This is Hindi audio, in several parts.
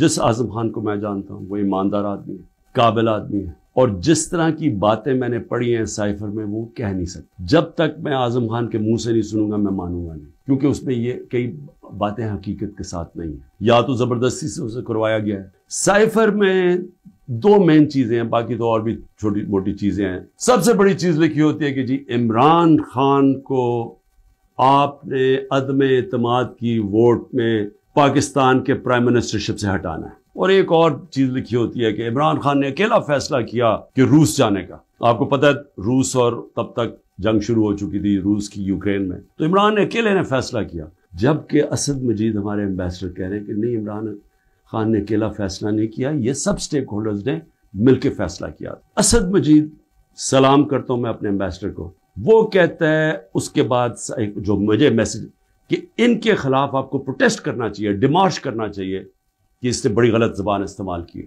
जिस आजम खान को मैं जानता हूँ वो ईमानदार आदमी है काबिल आदमी है और जिस तरह की बातें मैंने पढ़ी हैं साइफर में वो कह नहीं सकता जब तक मैं आजम खान के मुंह से नहीं सुनूंगा मैं मानूंगा नहीं क्योंकि उसमें ये कई बातें हकीकत के साथ नहीं है या तो जबरदस्ती से उसे करवाया गया है साइफर में दो मेन चीजें हैं बाकी तो और भी छोटी मोटी चीजें हैं सबसे बड़ी चीज लिखी होती है कि जी इमरान खान को आपने अदम एतमाद की वोट में पाकिस्तान के प्राइम मिनिस्टरशिप से हटाना है और एक और चीज लिखी होती है कि इमरान खान ने अकेला फैसला किया कि रूस जाने का आपको पता है रूस और तब तक जंग शुरू हो चुकी थी रूस की यूक्रेन में तो इमरान ने अकेले ने फैसला किया जबकि असद मजीद हमारे एम्बेसडर कह रहे हैं कि नहीं इमरान खान ने अकेला फैसला नहीं किया ये सब स्टेक होल्डर्स ने मिलकर फैसला किया असद मजीद सलाम करता हूं मैं अपने एम्बेसडर को वो कहता है उसके बाद जो मुझे मैसेज कि इनके खिलाफ आपको प्रोटेस्ट करना चाहिए डिमार्श करना चाहिए कि इससे बड़ी गलत जबान इस्तेमाल की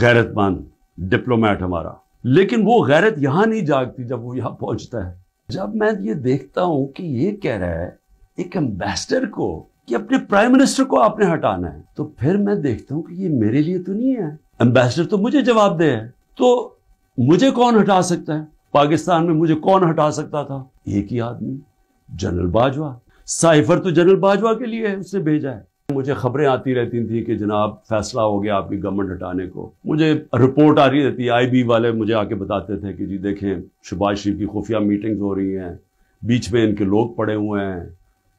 गैरतमंद डिप्लोमेट हमारा लेकिन वो गैरत यहां नहीं जागती जब वो यहां पहुंचता है जब मैं ये देखता हूं कि ये कह रहा है एक एम्बेसडर को कि अपने प्राइम मिनिस्टर को आपने हटाना है तो फिर मैं देखता हूं कि ये मेरे लिए तो नहीं है एम्बेसडर तो मुझे जवाब दे है तो मुझे कौन हटा सकता है पाकिस्तान में मुझे कौन हटा सकता था एक ही आदमी जनरल बाजवा साइफर तो जनरल बाजवा के लिए है उसने भेजा है मुझे खबरें आती रहती थी कि जनाब फैसला हो गया आपकी गवर्नमेंट हटाने को मुझे रिपोर्ट आ रही रहती है आईबी वाले मुझे आके बताते थे कि जी देखें शुभाज शरीफ की खुफिया मीटिंग्स हो रही हैं बीच में इनके लोग पड़े हुए हैं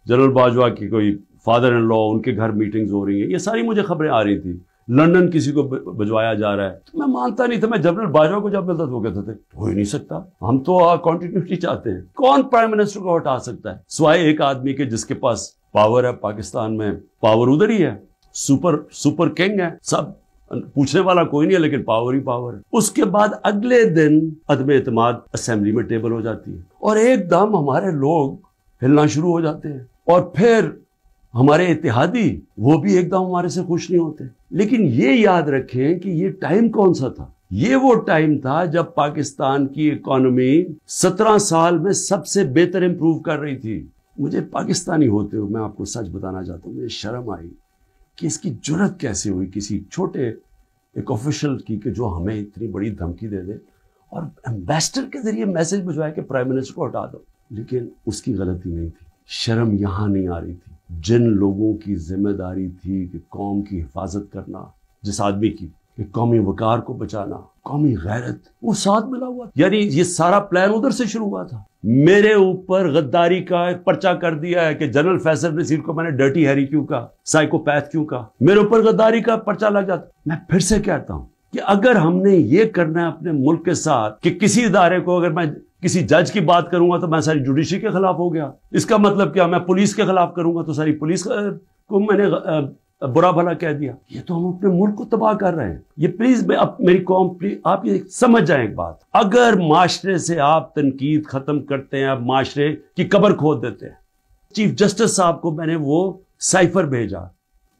जनरल बाजवा की कोई फादर इन लॉ उनके घर मीटिंग्स हो रही हैं ये सारी मुझे खबरें आ रही थी लंदन किसी को भिजवाया जा रहा है तो मैं मानता नहीं था मैं जनरल बाजवा को जब मिलता था वो कहते थे हो ही नहीं सकता हम तो कॉन्टिन्यूटी चाहते हैं कौन प्राइम मिनिस्टर को हटा सकता है सिवाय एक आदमी के जिसके पास पावर है पाकिस्तान में पावर उधर ही है सुपर सुपर किंग है सब पूछने वाला कोई नहीं है लेकिन पावर ही पावर है उसके बाद अगले दिन अदम एतमाद असेंबली में टेबल हो जाती है और एकदम हमारे लोग हिलना शुरू हो जाते हैं और फिर हमारे इतिहादी वो भी एकदम हमारे से खुश नहीं होते लेकिन ये याद रखें कि ये टाइम कौन सा था ये वो टाइम था जब पाकिस्तान की इकोनॉमी सत्रह साल में सबसे बेहतर इंप्रूव कर रही थी मुझे पाकिस्तानी होते हुए मैं आपको सच बताना चाहता हूँ मुझे शर्म आई कि इसकी जरूरत कैसे हुई किसी छोटे एक ऑफिशियल की कि जो हमें इतनी बड़ी धमकी दे दे और एम्बेसडर के जरिए मैसेज भिजवाया कि प्राइम मिनिस्टर को हटा दो लेकिन उसकी गलती नहीं थी शर्म यहाँ नहीं आ रही थी जिन लोगों की जिम्मेदारी थी कि कौम की हिफाजत करना जिस आदमी की कि कौमी वकार को बचाना कौमी गैरत वो साथ मिला हुआ यानी ये सारा प्लान उधर से शुरू हुआ था मेरे ऊपर गद्दारी का एक पर्चा कर दिया है कि जनरल फैसल नसीर को मैंने डर्टी हैरी क्यों कहा साइकोपैथ क्यों कहा मेरे ऊपर गद्दारी का पर्चा लग जाता मैं फिर से कहता हूं कि अगर हमने ये करना है अपने मुल्क के साथ कि किसी इदारे को अगर मैं किसी जज की बात करूंगा तो मैं सारी जुडिशरी के खिलाफ हो गया इसका मतलब क्या मैं पुलिस के खिलाफ करूंगा तो सारी पुलिस को मैंने बुरा भला कह दिया ये तो हम अपने मुल्क को तबाह कर रहे हैं ये प्लीज मैं अब मेरी कौम प्लीज आप ये समझ जाए एक बात अगर माशरे से आप तनकीद खत्म करते हैं आप माशरे की कबर खोद देते हैं चीफ जस्टिस साहब को मैंने वो साइफर भेजा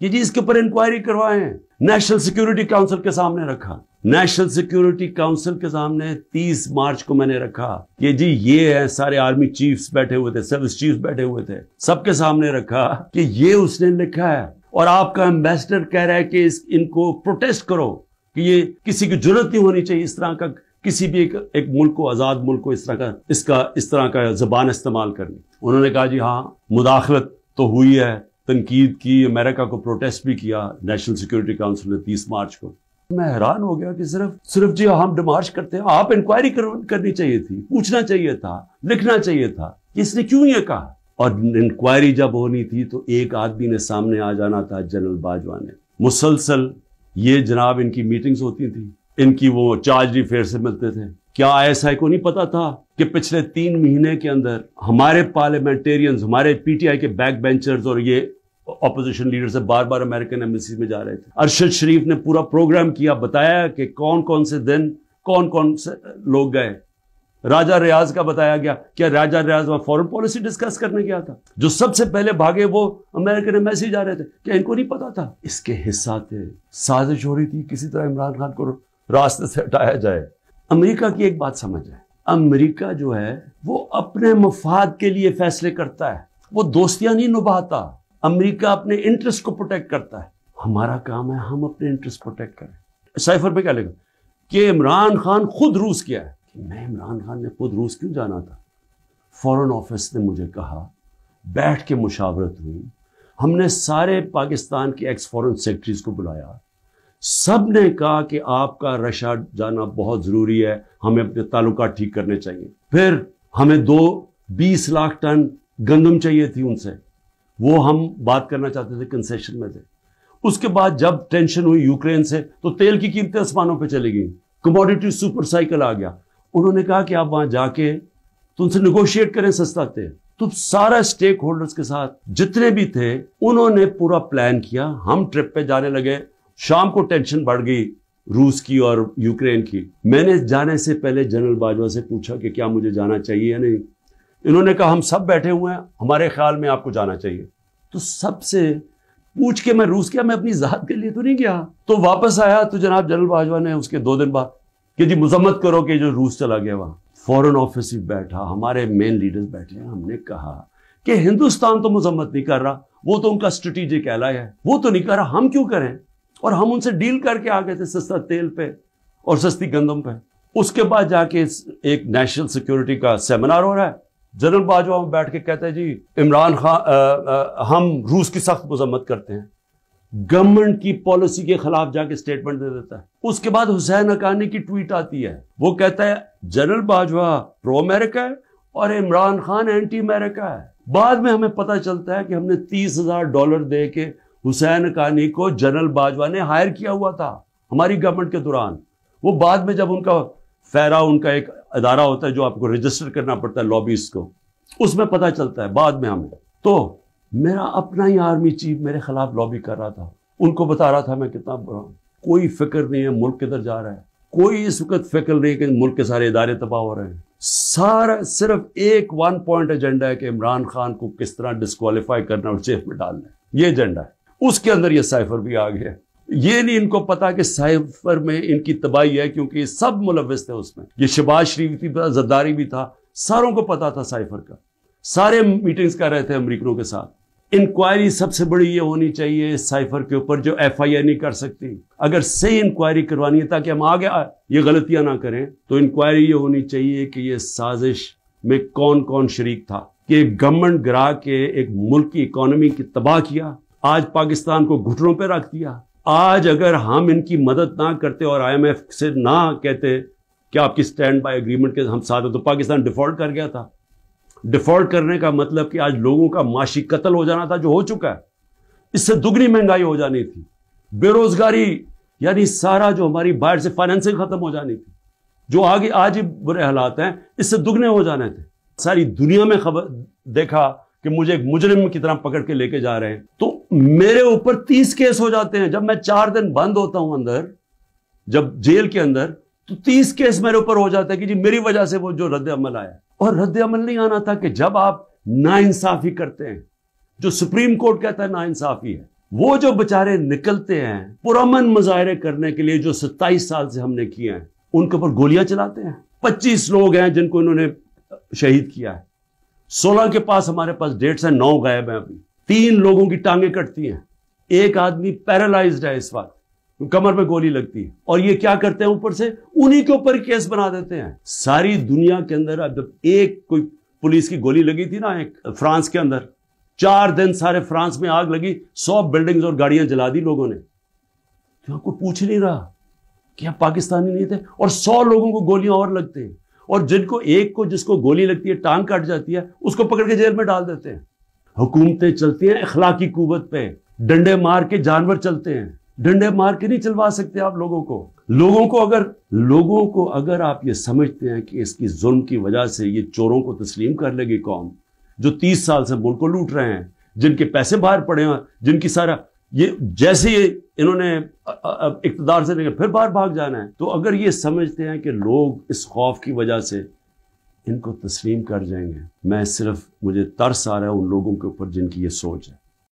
कि जी इसके ऊपर इंक्वायरी करवाए नेशनल सिक्योरिटी काउंसिल के सामने रखा नेशनल सिक्योरिटी काउंसिल के सामने 30 मार्च को मैंने रखा कि जी ये है सारे आर्मी चीफ्स बैठे हुए थे सर्विस चीफ बैठे हुए थे सबके सामने रखा कि ये उसने लिखा है और आपका एम्बेसडर कह रहा है कि इस इनको प्रोटेस्ट करो कि ये किसी की जरूरत नहीं होनी चाहिए इस तरह का किसी भी एक, एक मुल्क को आज़ाद मुल्क को इस तरह का इसका इस तरह का जबान इस्तेमाल करनी उन्होंने कहा जी हाँ मुदाखलत तो हुई है तनकीद की अमेरिका को प्रोटेस्ट भी किया नेशनल सिक्योरिटी काउंसिल ने तीस मार्च को मैं हैरान हो गया कि सिर्फ सिर्फ जी हम डिमार्च करते हैं आप इंक्वायरी कर, करनी चाहिए थी पूछना चाहिए था लिखना चाहिए था इसने क्यों ये कहा और इंक्वायरी जब होनी थी तो एक आदमी ने सामने आ जाना था जनरल बाजवा ने मुसलसल ये जनाब इनकी मीटिंग्स होती थी इनकी वो चार्ज रिफेयर से मिलते थे क्या आईएसआई को नहीं पता था कि पिछले तीन महीने के अंदर हमारे पार्लियामेंटेरियंस हमारे पीटीआई के बैक बेंचर्स और ये ऑपोजिशन लीडर से बार बार अमेरिकन एम्बेसी में जा रहे थे अरशद शरीफ ने पूरा प्रोग्राम किया बताया कि कौन कौन से दिन कौन कौन से लोग गए राजा रियाज का बताया गया क्या राजा रियाज वहां फॉरेन पॉलिसी डिस्कस करने गया था जो सबसे पहले भागे वो अमेरिकन एम्बेसी जा रहे थे क्या इनको नहीं पता था इसके हिस्सा थे साजिश हो रही थी किसी तरह इमरान खान को रास्ते से हटाया जाए अमेरिका की एक बात समझ है अमेरिका जो है वो अपने मफाद के लिए फैसले करता है वो दोस्तियां नहीं निभाता अमेरिका अपने इंटरेस्ट को प्रोटेक्ट करता है हमारा काम है हम अपने इंटरेस्ट प्रोटेक्ट करें साइफर पे क्या लेगा कि इमरान खान खुद रूस किया है कि मैं इमरान खान ने खुद रूस क्यों जाना था फॉरेन ऑफिस ने मुझे कहा बैठ के मुशावरत हुई हमने सारे पाकिस्तान के एक्स फॉरेन सेक्रेटरीज को बुलाया सब ने कहा कि आपका रशा जाना बहुत ज़रूरी है हमें अपने ताल्लुक ठीक करने चाहिए फिर हमें दो बीस लाख टन गंदम चाहिए थी उनसे वो हम बात करना चाहते थे कंसेशन में थे उसके बाद जब टेंशन हुई यूक्रेन से तो तेल की कीमतें आसमानों पर चली गई कमोडिटी सुपर साइकिल आ गया उन्होंने कहा कि आप वहां जाके तुमसे निगोशिएट करें सस्ता तेल तो सारा स्टेक होल्डर्स के साथ जितने भी थे उन्होंने पूरा प्लान किया हम ट्रिप पे जाने लगे शाम को टेंशन बढ़ गई रूस की और यूक्रेन की मैंने जाने से पहले जनरल बाजवा से पूछा कि क्या मुझे जाना चाहिए या नहीं इन्होंने कहा हम सब बैठे हुए हैं हमारे ख्याल में आपको जाना चाहिए तो सबसे पूछ के मैं रूस गया मैं अपनी जहात के लिए तो नहीं गया तो वापस आया तो जनाब जनरल बाजवा ने उसके दो दिन बाद कि जी मुजम्मत करो कि जो रूस चला गया वहां फॉरन ऑफिस बैठा हमारे मेन लीडर्स बैठे हैं हमने कहा कि हिंदुस्तान तो मुजम्मत नहीं कर रहा वो तो उनका स्ट्रेटेजिक एलाय है वो तो नहीं कर रहा हम क्यों करें और हम उनसे डील करके आ गए थे सस्ता तेल पे और सस्ती गंदम पे उसके बाद जाके एक नेशनल सिक्योरिटी का सेमिनार हो रहा है जनरल बाजवा में बैठ के कहते हैं जी इमरान खान हम रूस की सख्त मजम्मत करते हैं गवर्नमेंट की पॉलिसी के खिलाफ जाके स्टेटमेंट दे देता है उसके बाद हुसैन अकानी की ट्वीट आती है वो कहता है जनरल बाजवा प्रो अमेरिका है और इमरान खान एंटी अमेरिका है बाद में हमें पता चलता है कि हमने तीस हजार डॉलर दे के हुसैन अकानी को जनरल बाजवा ने हायर किया हुआ था हमारी गवर्नमेंट के दौरान वो बाद में जब उनका फैरा उनका एक अदारा होता है जो आपको रजिस्टर करना पड़ता है लॉबीज को उसमें पता चलता है बाद में हमें तो मेरा अपना ही आर्मी चीफ मेरे खिलाफ लॉबी कर रहा था उनको बता रहा था मैं कितना बुरा हूँ कोई फिक्र नहीं है मुल्क किधर जा रहा है कोई इस वक्त फिक्र नहीं कि मुल्क के सारे इदारे तबाह हो रहे हैं सारा सिर्फ एक वन पॉइंट एजेंडा है कि इमरान खान को किस तरह डिस्कालीफाई करना और चेफ में डालना है ये एजेंडा है उसके अंदर ये साइफर भी आ गया ये नहीं इनको पता कि साइफर में इनकी तबाही है क्योंकि ये सब मुलविस थे उसमें ये शबाज शरीफ भी था जद्दारी भी था सारों को पता था साइफर का सारे मीटिंग्स कर रहे थे अमरीकनों के साथ इंक्वायरी सबसे बड़ी ये होनी चाहिए साइफर के ऊपर जो एफ आई आर नहीं कर सकती अगर सही इंक्वायरी करवानी है ताकि हम आगे आ, ये गलतियां ना करें तो इंक्वायरी ये होनी चाहिए कि ये साजिश में कौन कौन शरीक था कि गवर्नमेंट गिरा के एक मुल्क की इकोनॉमी की तबाह किया आज पाकिस्तान को घुटनों पर रख दिया आज अगर हम इनकी मदद ना करते और आईएमएफ से ना कहते कि आपकी स्टैंड बाय एग्रीमेंट के हम साथ तो पाकिस्तान डिफॉल्ट कर गया था डिफॉल्ट करने का मतलब कि आज लोगों का माशी कत्ल हो जाना था जो हो चुका है इससे दुगनी महंगाई हो जानी थी बेरोजगारी यानी सारा जो हमारी बाहर से फाइनेंसिंग खत्म हो जानी थी जो आगे आज ही बुरे हालात हैं इससे दुगने हो जाने थे सारी दुनिया में खबर देखा कि मुझे एक मुजरिम की तरह पकड़ के लेके जा रहे हैं तो मेरे ऊपर तीस केस हो जाते हैं जब मैं चार दिन बंद होता हूं अंदर जब जेल के अंदर तो तीस केस मेरे ऊपर हो जाता है कि जी मेरी वजह से वो जो रद्द अमल आया और रद्द अमल नहीं आना था कि जब आप नाइंसाफी करते हैं जो सुप्रीम कोर्ट कहता है नाइंसाफी है वो जो बेचारे निकलते हैं पुरमन मुजाहरे करने के लिए जो सत्ताईस साल से हमने किए हैं उनके ऊपर गोलियां चलाते हैं पच्चीस लोग हैं जिनको इन्होंने शहीद किया है सोलह के पास हमारे पास डेट्स हैं नौ गायब हैं अभी तीन लोगों की टांगे कटती हैं एक आदमी पैरालाइज्ड है इस वक्त कमर में गोली लगती है और ये क्या करते हैं ऊपर से उन्हीं के ऊपर केस बना देते हैं सारी दुनिया के अंदर अब जब एक कोई पुलिस की गोली लगी थी ना एक फ्रांस के अंदर चार दिन सारे फ्रांस में आग लगी सौ बिल्डिंग्स और गाड़ियां जला दी लोगों ने तो कोई पूछ नहीं रहा कि आप पाकिस्तानी नहीं थे और सौ लोगों को गोलियां और लगते हैं और जिनको एक को जिसको गोली लगती है टांग काट जाती है उसको पकड़ के जेल में डाल देते हैं हुकूमतें चलती हैं अखलाकी कुत पे डंडे मार के जानवर चलते हैं डंडे मार के नहीं चलवा सकते आप लोगों को लोगों को अगर लोगों को अगर आप ये समझते हैं कि इसकी जुल्म की वजह से ये चोरों को तस्लीम कर लेगी कौम जो तीस साल से मुल्क को लूट रहे हैं जिनके पैसे बाहर पड़े हैं जिनकी सारा ये जैसे इन्होंने इकतदार से लेकर फिर बाहर भाग जाना है तो अगर ये समझते हैं कि लोग इस खौफ की वजह से इनको तस्लीम कर जाएंगे मैं सिर्फ मुझे तरस आ रहा है उन लोगों के ऊपर जिनकी ये सोच है